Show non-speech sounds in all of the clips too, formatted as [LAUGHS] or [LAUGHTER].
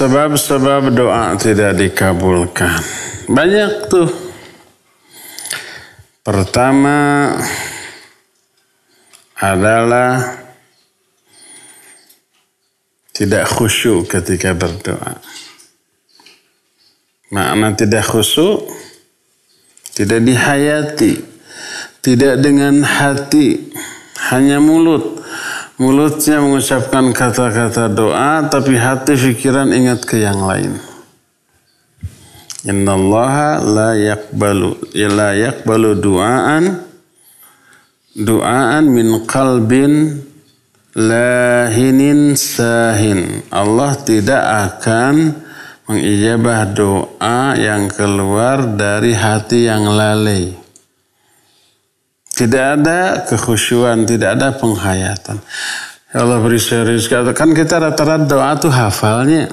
Sebab-sebab doa tidak dikabulkan. Banyak tuh. Pertama adalah tidak khusyuk ketika berdoa. Makna tidak khusyuk, tidak dihayati, tidak dengan hati, hanya mulut. Mulutnya mengucapkan kata-kata doa, tapi hati pikiran ingat ke yang lain. Inna allaha la yakbalu, la yakbalu duaan, duaan min qalbin lahinin sahin. Allah tidak akan mengijabah doa yang keluar dari hati yang lalai. Tidak ada kekhusyuan, tidak ada penghayatan. Ya Allah beri saya Kan kita rata-rata doa tuh hafalnya.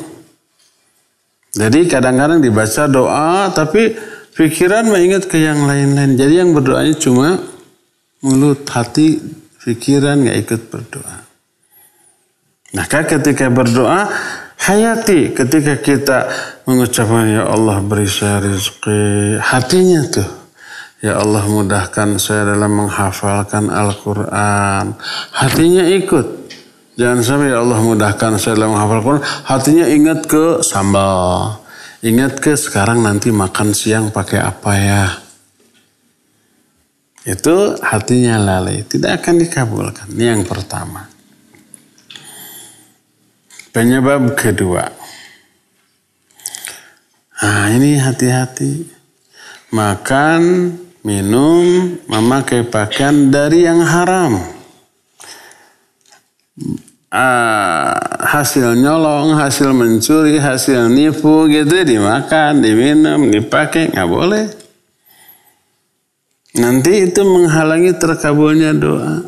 Jadi kadang-kadang dibaca doa tapi pikiran mengingat ke yang lain-lain. Jadi yang berdoanya cuma mulut, hati, pikiran nggak ikut berdoa. Maka ketika berdoa hayati ketika kita mengucapkan ya Allah beri saya rezeki hatinya tuh Ya Allah mudahkan saya dalam menghafalkan Al-Quran. Hatinya ikut. Jangan sampai ya Allah mudahkan saya dalam menghafal Quran. Hatinya ingat ke sambal. Ingat ke sekarang nanti makan siang pakai apa ya. Itu hatinya lalai. Tidak akan dikabulkan. Ini yang pertama. Penyebab kedua. Nah ini hati-hati. Makan minum memakai pakaian dari yang haram. Uh, hasil nyolong, hasil mencuri, hasil nipu gitu dimakan, diminum, dipakai nggak boleh. Nanti itu menghalangi terkabulnya doa.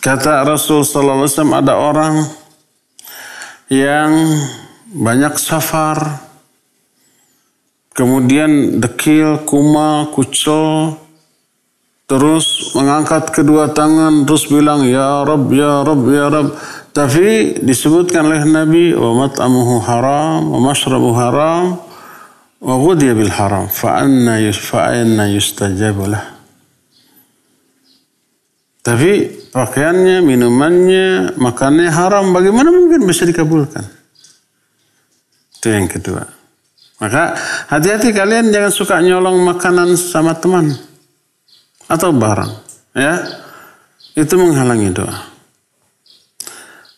Kata Rasul SAW ada orang yang banyak safar, kemudian dekil, kuma kucel, terus mengangkat kedua tangan, terus bilang, Ya Rab, Ya Rab, Ya Rab. Tapi disebutkan oleh Nabi, Wa mat'amuhu haram, wa mashrabu haram, wa ghudiya bil haram. Fa'anna yusfa'anna yustajabu lah. Tapi pakaiannya, minumannya, makannya haram. Bagaimana mungkin bisa dikabulkan? Itu yang kedua. Maka hati-hati kalian jangan suka nyolong makanan sama teman atau barang, ya. Itu menghalangi doa.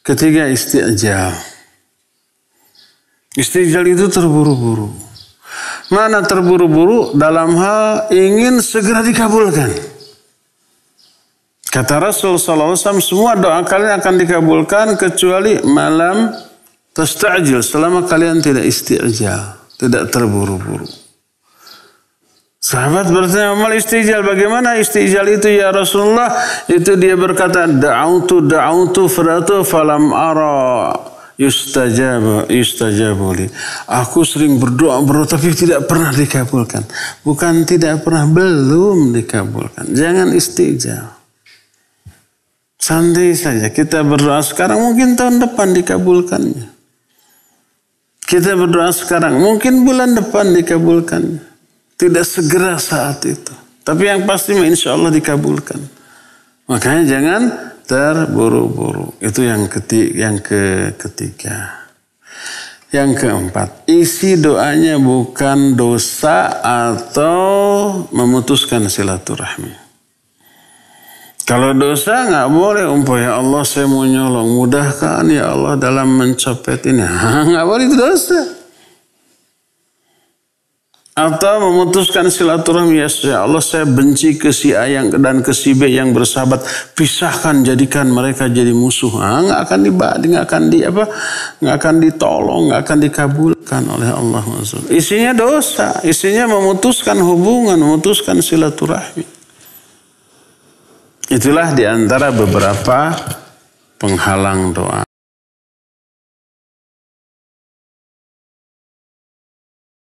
Ketiga istiqjal. Istiqjal itu terburu-buru. Mana terburu-buru dalam hal ingin segera dikabulkan. Kata Rasul SAW, semua doa kalian akan dikabulkan kecuali malam terstajil selama kalian tidak istiqjal tidak terburu-buru. Sahabat bertanya amal istijal bagaimana istijal itu ya Rasulullah itu dia berkata da'autu da'autu fadatu falam ara yustajab yustajabuli. Aku sering berdoa berdoa tapi tidak pernah dikabulkan. Bukan tidak pernah belum dikabulkan. Jangan istijal. Santai saja kita berdoa sekarang mungkin tahun depan dikabulkannya. Kita berdoa sekarang, mungkin bulan depan dikabulkan. Tidak segera saat itu. Tapi yang pasti insya Allah dikabulkan. Makanya jangan terburu-buru. Itu yang ketiga, yang ke ketiga. Yang keempat, isi doanya bukan dosa atau memutuskan silaturahmi. Kalau dosa nggak boleh umpah ya Allah saya mau nyolong mudahkan ya Allah dalam mencopet ini [LAUGHS] nggak boleh itu dosa. Atau memutuskan silaturahmi ya Allah saya benci ke si A yang dan ke si B yang bersahabat pisahkan jadikan mereka jadi musuh nggak akan dibadi nggak akan di apa nggak akan ditolong nggak akan dikabulkan oleh Allah Isinya dosa isinya memutuskan hubungan memutuskan silaturahmi. Itulah di antara beberapa penghalang doa.